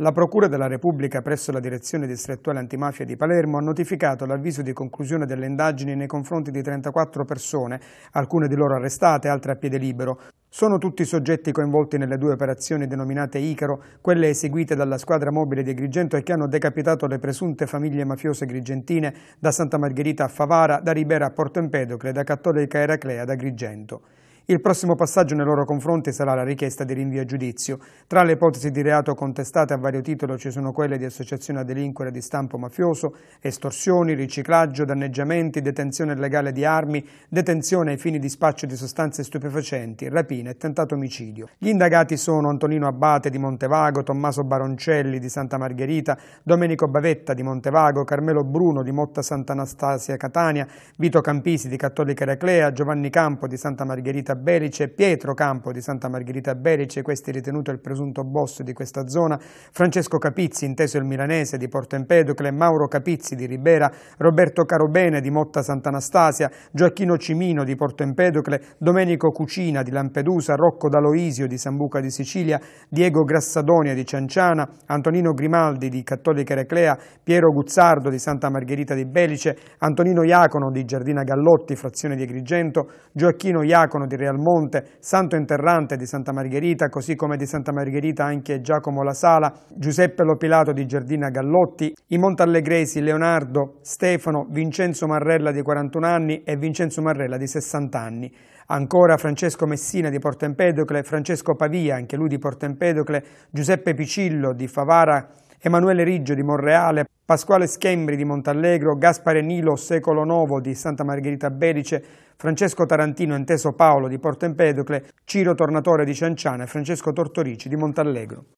La Procura della Repubblica presso la Direzione Distrettuale Antimafia di Palermo ha notificato l'avviso di conclusione delle indagini nei confronti di 34 persone, alcune di loro arrestate, altre a piede libero. Sono tutti soggetti coinvolti nelle due operazioni denominate Icaro, quelle eseguite dalla squadra mobile di Agrigento e che hanno decapitato le presunte famiglie mafiose grigentine da Santa Margherita a Favara, da Ribera a Porto Empedocle da Cattolica Eraclea ad Agrigento. Il prossimo passaggio nei loro confronti sarà la richiesta di rinvio a giudizio. Tra le ipotesi di reato contestate a vario titolo ci sono quelle di associazione a delinquere di stampo mafioso, estorsioni, riciclaggio, danneggiamenti, detenzione illegale di armi, detenzione ai fini di spaccio di sostanze stupefacenti, rapine e tentato omicidio. Gli indagati sono Antonino Abbate di Montevago, Tommaso Baroncelli di Santa Margherita, Domenico Bavetta di Montevago, Carmelo Bruno di Motta Sant'Anastasia Catania, Vito Campisi di Cattolica Eraclea, Giovanni Campo di Santa Margherita Belice, Pietro Campo di Santa Margherita Belice, questi ritenuto il presunto boss di questa zona, Francesco Capizzi, inteso il milanese di Porto Empedocle, Mauro Capizzi di Ribera, Roberto Carobene di Motta Sant'Anastasia, Gioacchino Cimino di Porto Empedocle, Domenico Cucina di Lampedusa, Rocco D'Aloisio di Sambuca di Sicilia, Diego Grassadonia di Cianciana, Antonino Grimaldi di Cattolica Ereclea, Piero Guzzardo di Santa Margherita di Belice, Antonino Iacono di Giardina Gallotti, frazione di Agrigento, Gioacchino Iacono di Re al Monte, Santo Interrante di Santa Margherita, così come di Santa Margherita anche Giacomo La Sala, Giuseppe Lopilato di Giardina Gallotti, i Montallegresi Leonardo, Stefano, Vincenzo Marrella di 41 anni e Vincenzo Marrella di 60 anni. Ancora Francesco Messina di Portempedocle, Francesco Pavia, anche lui di Portempedocle, Giuseppe Picillo di Favara Emanuele Riggio di Monreale, Pasquale Schembri di Montallegro, Gaspare Nilo Secolo Novo di Santa Margherita Belice, Francesco Tarantino inteso Paolo di Porto Empedocle, Ciro Tornatore di Cianciana e Francesco Tortorici di Montallegro.